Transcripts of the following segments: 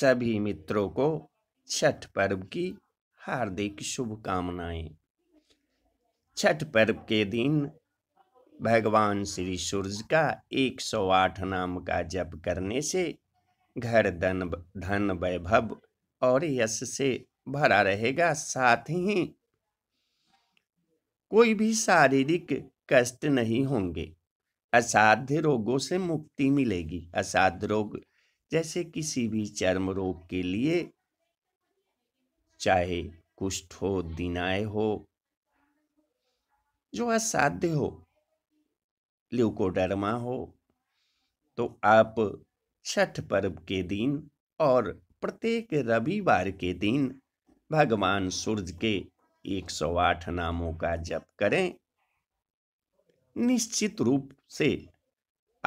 सभी मित्रों को छठ पर्व की हार्दिक शुभकामनाएं छठ पर्व के दिन भगवान श्री सूर्य का 108 नाम का जप करने से घर धन धन वैभव और यश से भरा रहेगा साथ ही कोई भी शारीरिक कष्ट नहीं होंगे असाध्य रोगों से मुक्ति मिलेगी असाध्य रोग जैसे किसी भी चर्म रोग के लिए चाहे कुष्ठ हो दिनाए हो जो असाध्य हो ल्यूकोडर्मा हो तो आप छठ पर्व के दिन और प्रत्येक रविवार के दिन भगवान सूर्य के 108 नामों का जप करें निश्चित रूप से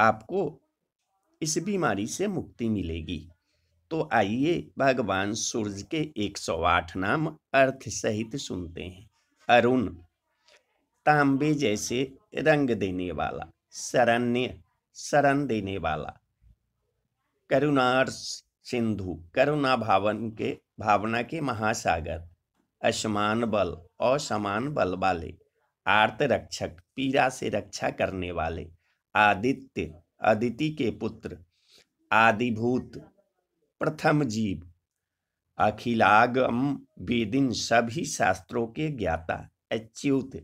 आपको इस बीमारी से मुक्ति मिलेगी तो आइए भगवान सूर्य के 108 नाम अर्थ सहित सुनते हैं अरुण तांबे जैसे रंग देने वाला शरण्य शरण देने वाला करुणार्श सिंधु करुणा भावन के भावना के महासागर असमान बल असमान बल वाले आर्त रक्षक पीड़ा से रक्षा करने वाले आदित्य अदिति के पुत्र आदिभूत प्रथम जीव अखिलागम वेदिन सभी शास्त्रों के ज्ञाता अच्युत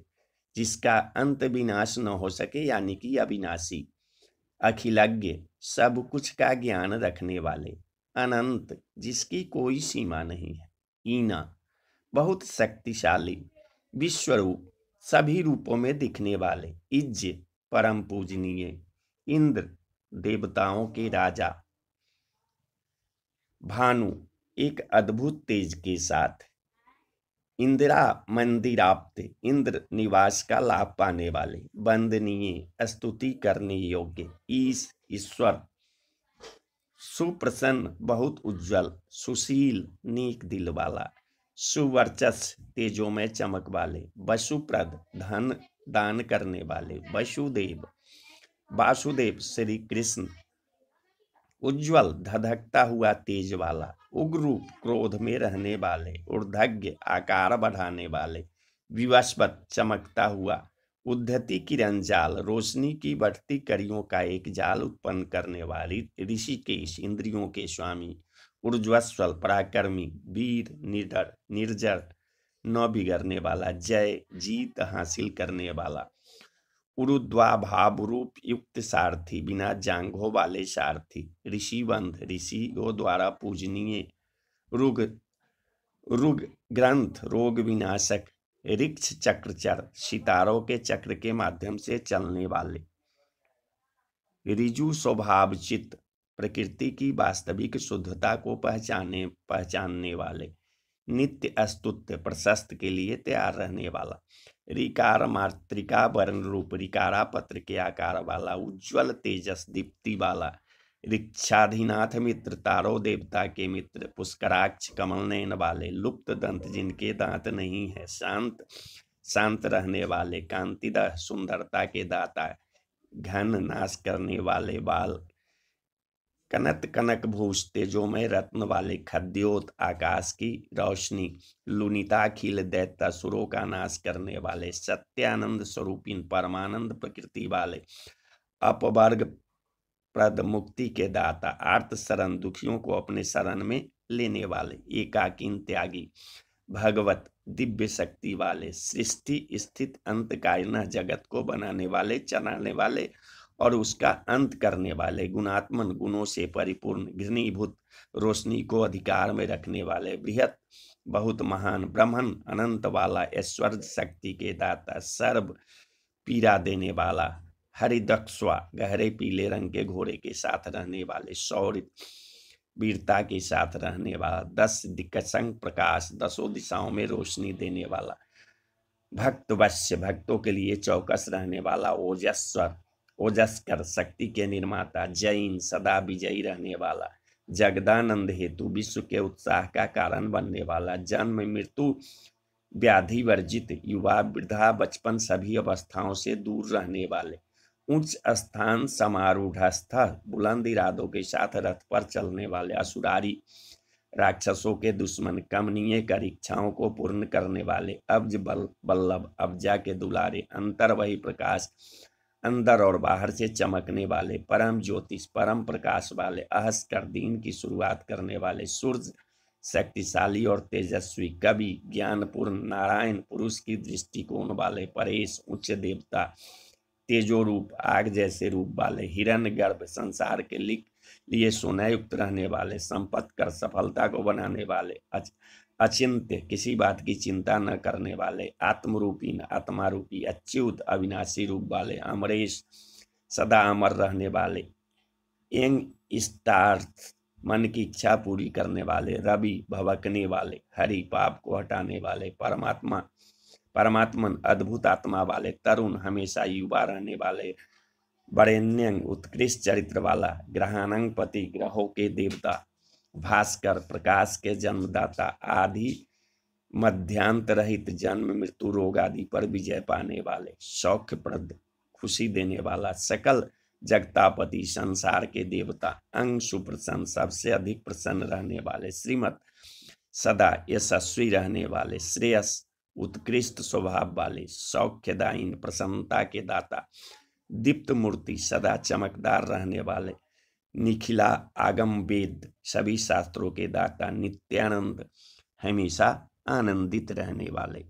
जिसका अंत विनाश न हो सके यानी कि अविनाशी अखिलज्ञ सब कुछ का ज्ञान रखने वाले अनंत जिसकी कोई सीमा नहीं है ईना बहुत शक्तिशाली विश्वरूप सभी रूपों में दिखने वाले इज्ज परम पूजनीय इंद्र देवताओं के राजा भानु एक अद्भुत तेज के साथ इंदिरा मंदिराप्त इंद्र निवास का लाभ पाने वाले वंदनीय स्तुति करने योग्य ईश ईश्वर सुप्रसन्न बहुत उज्जवल सुशील नीक दिल वाला सुवर्चस तेजो में चमक वाले वसुप्रद धन दान करने वाले वसुदेव वासुदेव श्री कृष्ण उज्जवल धधकता हुआ तेज वाला उग्र रूप क्रोध में रहने वाले उर्धज्ञ आकार बढ़ाने वाले विवस्वत चमकता हुआ उद्धति किरण जाल रोशनी की बढ़ती करियों का एक जाल उत्पन्न करने वाली ऋषिकेश इंद्रियों के स्वामी ऊर्जस्वल पराक्रमी वीर निडर निर्जर न बिगड़ने वाला जय जीत हासिल करने वाला रूप युक्त सारथी बिना जांघों वाले सारथी ऋषि ऋषियों द्वारा पूजनीय रुग रुग ग्रंथ रोग विनाशक रिक्ष चक्रचर सितारों के चक्र के माध्यम से चलने वाले रिजु स्वभावचित प्रकृति की वास्तविक शुद्धता को पहचाने पहचानने वाले नित्य अस्तुत्य प्रशस्त के लिए तैयार रहने वाला रिकार मातृका वर्ण रूप रिकारा पत्र के आकार वाला उज्ज्वल तेजस दीप्ति वाला रिक्षाधिनाथ मित्र तारो देवता के मित्र पुष्कराक्ष कमल नयन वाले लुप्त दंत जिनके दांत नहीं है शांत शांत रहने वाले कांतिदा सुंदरता के दाता घन नाश करने वाले बाल कनक कनक भूष तेजो में रत्न वाले खद्योत आकाश की रोशनी लुनिता खिल दैत्य सुरों का नाश करने वाले सत्यानंद इन परमानंद प्रकृति वाले अपवर्ग प्रद मुक्ति के दाता आर्त शरण दुखियों को अपने शरण में लेने वाले एकाकिन त्यागी भगवत दिव्य शक्ति वाले सृष्टि स्थित अंत कायना जगत को बनाने वाले चलाने वाले और उसका अंत करने वाले गुणात्मन गुणों से परिपूर्ण घृणीभूत रोशनी को अधिकार में रखने वाले बृहत बहुत महान ब्रह्मन अनंत वाला ऐश्वर्य शक्ति के दाता सर्व पीड़ा देने वाला हरिदक्षवा गहरे पीले रंग के घोड़े के साथ रहने वाले शौर्य वीरता के साथ रहने वाला दस दिग्गसंग प्रकाश दसों दिशाओं में रोशनी देने वाला भक्त वश्य भक्तों के लिए चौकस रहने वाला ओजस्वर ओजस्कर शक्ति के निर्माता जैन सदा विजयी रहने वाला जगदानंद हेतु विश्व के उत्साह का कारण बनने वाला जन्म मृत्यु व्याधि वर्जित युवा वृद्धा बचपन सभी अवस्थाओं से दूर रहने वाले उच्च स्थान समारूढ़स्थ बुलंद इरादों के साथ रथ पर चलने वाले असुरारी राक्षसों के दुश्मन कमनीय कर इच्छाओं को पूर्ण करने वाले अब्ज बल बल्लभ अब्जा के दुलारे अंतर वही प्रकाश अंदर और बाहर से चमकने वाले परम ज्योतिष परम प्रकाश वाले अहस्कर दिन की शुरुआत करने वाले सूर्य शक्तिशाली और तेजस्वी कवि ज्ञानपूर्ण नारायण पुरुष की दृष्टिकोण वाले परेश उच्च देवता तेजो रूप आग जैसे रूप वाले हिरण गर्भ संसार के लिख लिए सुनयुक्त रहने वाले संपत्त कर सफलता को बनाने वाले अचिंत्य किसी बात की चिंता न करने वाले आत्मरूपी न आत्मारूपी अच्युत अविनाशी रूप वाले अमरेश सदा अमर रहने वाले एंग स्टार्थ मन की इच्छा पूरी करने वाले रवि भवकने वाले हरि पाप को हटाने वाले परमात्मा परमात्मन अद्भुत आत्मा वाले तरुण हमेशा युवा रहने वाले बरेण्यंग उत्कृष्ट चरित्र वाला ग्रहानंग पति ग्रहों के देवता भास्कर प्रकाश के जन्मदाता आदि मध्यांत रहित जन्म मृत्यु रोग आदि पर विजय पाने वाले सौख्य प्रद खुशी देने वाला सकल जगतापति संसार के देवता अंग सुप्रसन्न सबसे अधिक प्रसन्न रहने वाले श्रीमत सदा यशस्वी रहने वाले श्रेयस उत्कृष्ट स्वभाव वाले सौख्यदायीन प्रसन्नता के दाता दीप्त मूर्ति सदा चमकदार रहने वाले निखिला आगम वेद सभी शास्त्रों के दाता नित्यानंद हमेशा आनंदित रहने वाले